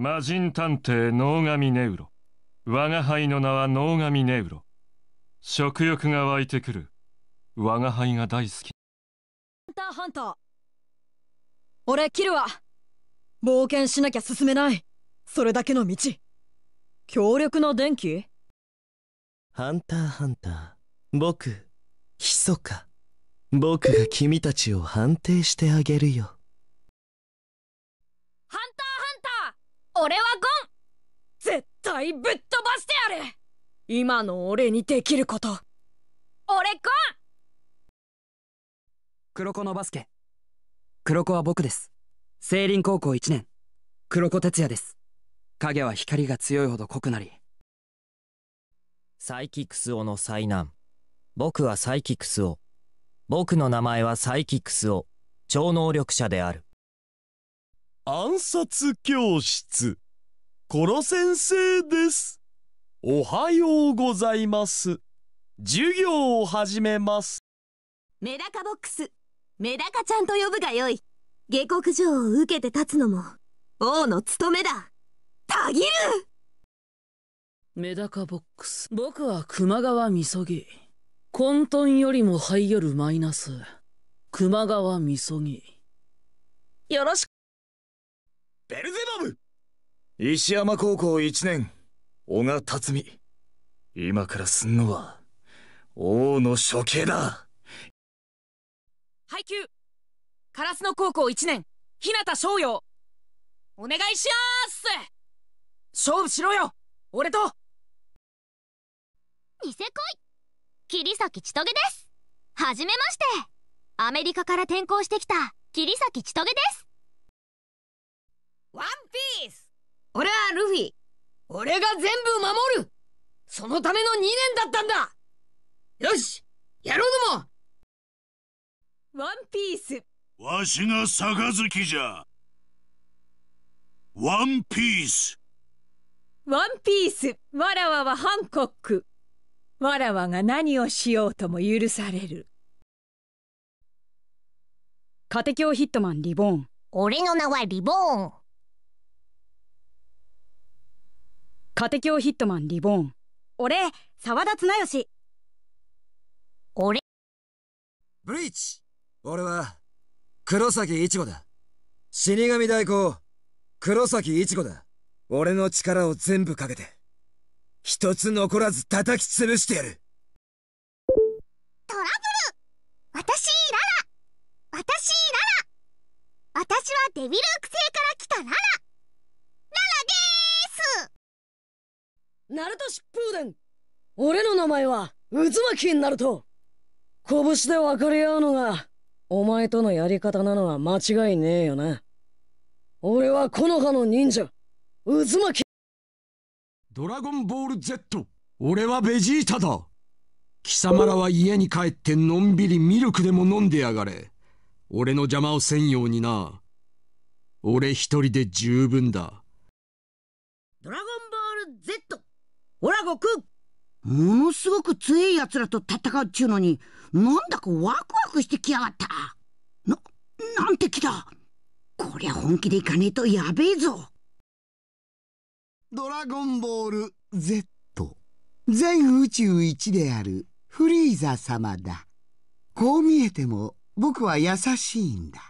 魔人探偵能神ネウロ我が輩の名は能神ネウロ食欲が湧いてくる我が輩が大好きハンターハンター俺切るわ冒険しなきゃ進めないそれだけの道強力な電気ハンターハンター僕ひそか僕が君たちを判定してあげるよ俺はゴン絶対ぶっ飛ばしてやる今の俺にできること俺ゴン黒子のバスケ黒子は僕です青林高校1年黒子哲也です影は光が強いほど濃くなりサイキクスオの災難僕はサイキクスオ僕の名前はサイキクスオ超能力者である暗殺教室。コロ先生です。おはようございます。授業を始めます。メダカボックス。メダカちゃんと呼ぶがよい。下克上を受けて立つのも、王の務めだ。たぎるメダカボックス。僕は熊川みそぎ。混沌よりも這いよるマイナス。熊川みそぎ。よろしく。ベルゼバブ石山高校1年小賀辰巳今からすんのは王の処刑だ配給烏野高校1年日向翔陽お願いします勝負しろよ俺とニセ恋桐崎千棘ですはじめましてアメリカから転校してきた桐崎千棘ですワンピース俺はルフィ俺が全部守るそのための2年だったんだよしやろうどもワンピースわしが杯じゃワンピースワンピースわらわはハンコックわらわが何をしようとも許されるカテキョヒットマンリボーン俺の名はリボーンカテキョウヒットマンリボーン俺沢田綱吉俺ブリーチ俺は黒崎一護だ死神代行黒崎一護だ俺の力を全部かけて一つ残らず叩き潰してやるトラブル私ララ私ララ私はデビルク星から来たララナルト疾風伝俺の名前は渦巻きになると拳で分かり合うのがお前とのやり方なのは間違いねえよな俺は木の葉の忍者渦巻きドラゴンボール Z 俺はベジータだ貴様らは家に帰ってのんびりミルクでも飲んでやがれ俺の邪魔をせんようにな俺一人で十分だオラ悟空ものすごく強い奴らと戦うっちゅうのに、なんだかワクワクしてきやがった。な、なんて気だ。こりゃ本気でいかねえとやべえぞ。ドラゴンボール Z。全宇宙一であるフリーザ様だ。こう見えても僕は優しいんだ。